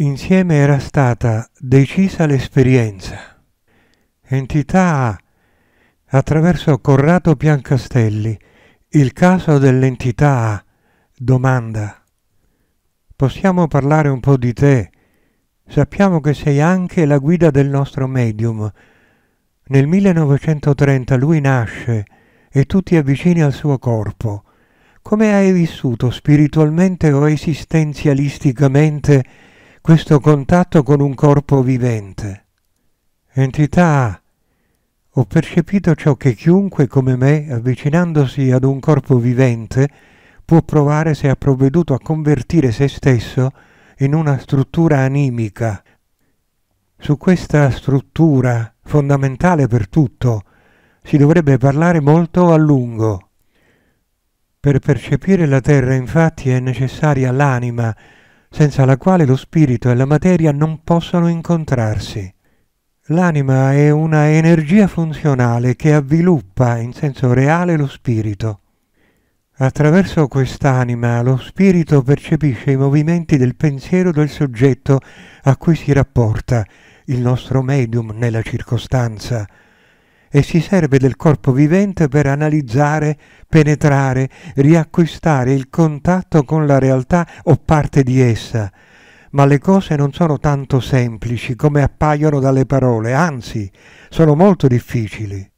Insieme era stata decisa l'esperienza, entità A, attraverso Corrado Piancastelli, il caso dell'entità A, domanda. Possiamo parlare un po' di te? Sappiamo che sei anche la guida del nostro medium. Nel 1930 lui nasce e tu ti avvicini al suo corpo. Come hai vissuto spiritualmente o esistenzialisticamente questo contatto con un corpo vivente. Entità, ho percepito ciò che chiunque come me, avvicinandosi ad un corpo vivente, può provare se ha provveduto a convertire se stesso in una struttura animica. Su questa struttura, fondamentale per tutto, si dovrebbe parlare molto a lungo. Per percepire la terra infatti è necessaria l'anima, senza la quale lo spirito e la materia non possono incontrarsi. L'anima è una energia funzionale che avviluppa in senso reale lo spirito. Attraverso quest'anima lo spirito percepisce i movimenti del pensiero del soggetto a cui si rapporta, il nostro medium nella circostanza, e si serve del corpo vivente per analizzare, penetrare, riacquistare il contatto con la realtà o parte di essa. Ma le cose non sono tanto semplici come appaiono dalle parole, anzi, sono molto difficili.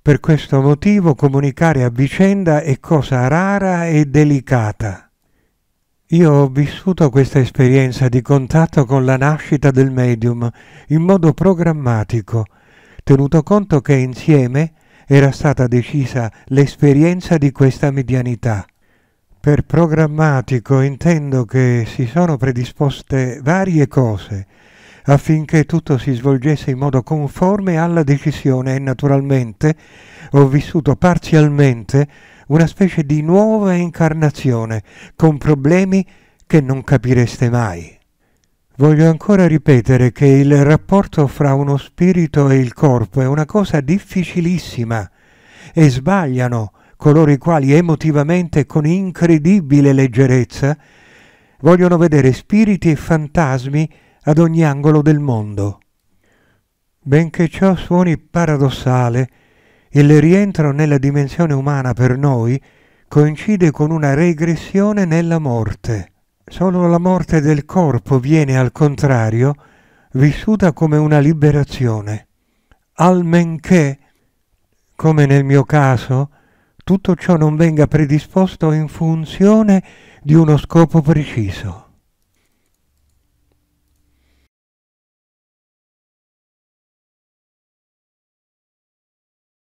Per questo motivo comunicare a vicenda è cosa rara e delicata. Io ho vissuto questa esperienza di contatto con la nascita del medium in modo programmatico, tenuto conto che insieme era stata decisa l'esperienza di questa medianità. Per programmatico intendo che si sono predisposte varie cose affinché tutto si svolgesse in modo conforme alla decisione e naturalmente ho vissuto parzialmente una specie di nuova incarnazione con problemi che non capireste mai. Voglio ancora ripetere che il rapporto fra uno spirito e il corpo è una cosa difficilissima e sbagliano coloro i quali emotivamente con incredibile leggerezza vogliono vedere spiriti e fantasmi ad ogni angolo del mondo. Benché ciò suoni paradossale, il rientro nella dimensione umana per noi coincide con una regressione nella morte. Solo la morte del corpo viene al contrario vissuta come una liberazione, almenché, come nel mio caso, tutto ciò non venga predisposto in funzione di uno scopo preciso.